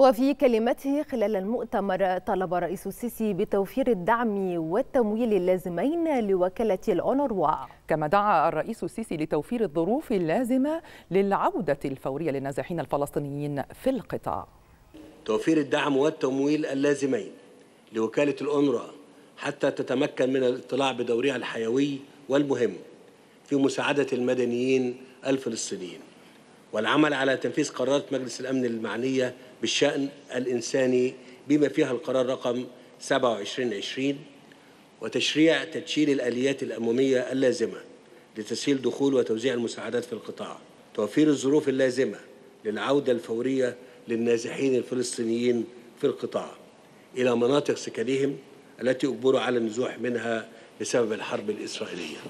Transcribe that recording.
وفي كلمته خلال المؤتمر طلب رئيس السيسي بتوفير الدعم والتمويل اللازمين لوكالة الأونروا كما دعا الرئيس السيسي لتوفير الظروف اللازمة للعودة الفورية للنازحين الفلسطينيين في القطاع توفير الدعم والتمويل اللازمين لوكالة الأونروا حتى تتمكن من الاطلاع بدورها الحيوي والمهم في مساعدة المدنيين الفلسطينيين والعمل على تنفيذ قرارات مجلس الأمن المعنية بالشأن الإنساني بما فيها القرار رقم 2720 وتشريع تدشين الآليات الأممية اللازمة لتسهيل دخول وتوزيع المساعدات في القطاع توفير الظروف اللازمة للعودة الفورية للنازحين الفلسطينيين في القطاع إلى مناطق سكنهم التي أجبروا على النزوح منها بسبب الحرب الإسرائيلية